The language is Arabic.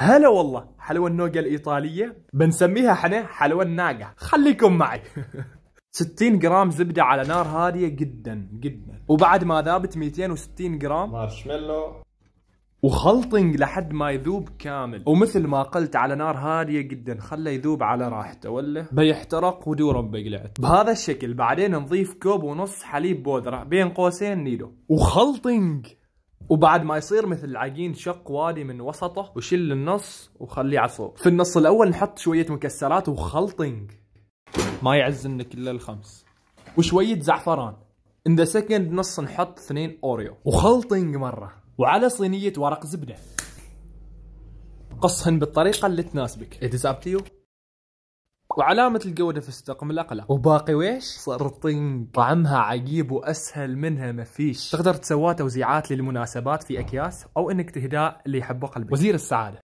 هلا والله حلوى النوقة الإيطالية بنسميها حنا حلوى الناقة خليكم معي 60 جرام زبدة على نار هادية جدا جدا وبعد ما ذابت 260 جرام مارشميلو وخلطنج لحد ما يذوب كامل ومثل ما قلت على نار هاديه جدا خله يذوب على راحته ولا بيحترق ودورا بقلعت بهذا الشكل بعدين نضيف كوب ونص حليب بودره بين قوسين نيدو وخلطنج وبعد ما يصير مثل العجين شق وادي من وسطه وشل النص وخليه على صوب في النص الاول نحط شويه مكسرات وخلطنج ما يعزنك الا الخمس وشويه زعفران ان ذا سكند نص نحط اثنين اوريو وخلطنج مره وعلى صينيه ورق زبده قصهن بالطريقه اللي تناسبك اتس اب تو يو وعلامة الجودة في السوق ملقلق وباقي ويش؟ صار سرطنج طعمها عجيب وأسهل منها ما فيش تقدر تسوى توزيعات للمناسبات في أكياس أو أنك تهداء اللي يحبه قلبك وزير السعادة